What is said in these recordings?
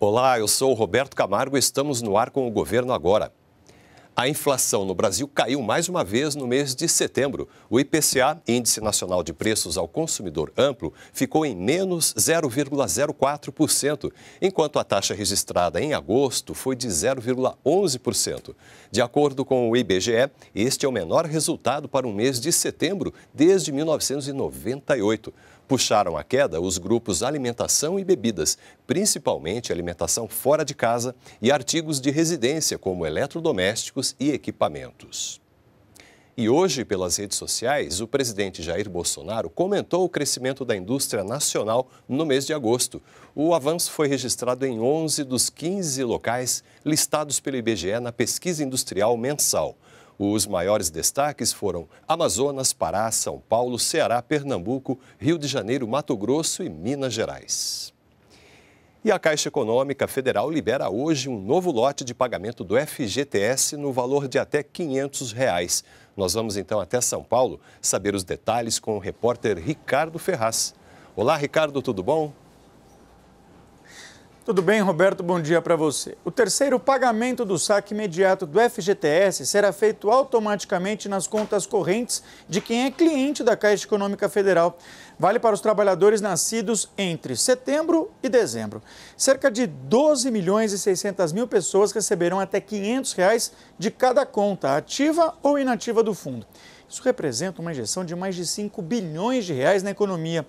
Olá, eu sou o Roberto Camargo e estamos no ar com o governo agora. A inflação no Brasil caiu mais uma vez no mês de setembro. O IPCA, Índice Nacional de Preços ao Consumidor Amplo, ficou em menos 0,04%, enquanto a taxa registrada em agosto foi de 0,11%. De acordo com o IBGE, este é o menor resultado para um mês de setembro desde 1998. Puxaram a queda os grupos alimentação e bebidas, principalmente alimentação fora de casa e artigos de residência, como eletrodomésticos e equipamentos. E hoje, pelas redes sociais, o presidente Jair Bolsonaro comentou o crescimento da indústria nacional no mês de agosto. O avanço foi registrado em 11 dos 15 locais listados pelo IBGE na pesquisa industrial mensal. Os maiores destaques foram Amazonas, Pará, São Paulo, Ceará, Pernambuco, Rio de Janeiro, Mato Grosso e Minas Gerais. E a Caixa Econômica Federal libera hoje um novo lote de pagamento do FGTS no valor de até R$ 500. Reais. Nós vamos então até São Paulo saber os detalhes com o repórter Ricardo Ferraz. Olá, Ricardo, tudo bom? Tudo bem, Roberto? Bom dia para você. O terceiro pagamento do saque imediato do FGTS será feito automaticamente nas contas correntes de quem é cliente da Caixa Econômica Federal. Vale para os trabalhadores nascidos entre setembro e dezembro. Cerca de 12 milhões e 600 mil pessoas receberão até R$ 500 reais de cada conta, ativa ou inativa do fundo. Isso representa uma injeção de mais de 5 bilhões de reais na economia.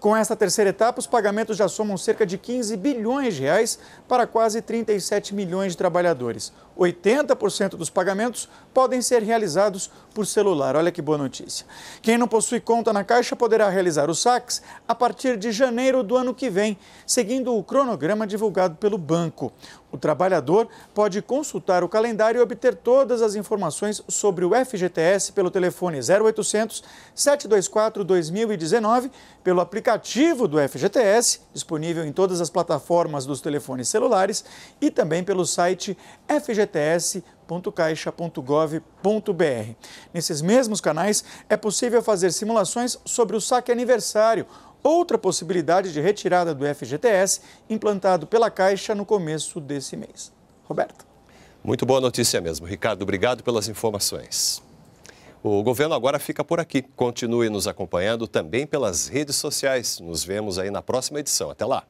Com esta terceira etapa, os pagamentos já somam cerca de 15 bilhões de reais para quase 37 milhões de trabalhadores. 80% dos pagamentos podem ser realizados por celular. Olha que boa notícia. Quem não possui conta na Caixa poderá realizar os saques a partir de janeiro do ano que vem, seguindo o cronograma divulgado pelo banco. O trabalhador pode consultar o calendário e obter todas as informações sobre o FGTS pelo telefone 0800 724 2019, pelo aplicativo do FGTS, disponível em todas as plataformas dos telefones celulares, e também pelo site FGTS fgts.caixa.gov.br. Nesses mesmos canais é possível fazer simulações sobre o saque aniversário, outra possibilidade de retirada do FGTS implantado pela Caixa no começo desse mês. Roberto. Muito boa notícia mesmo. Ricardo, obrigado pelas informações. O governo agora fica por aqui. Continue nos acompanhando também pelas redes sociais. Nos vemos aí na próxima edição. Até lá.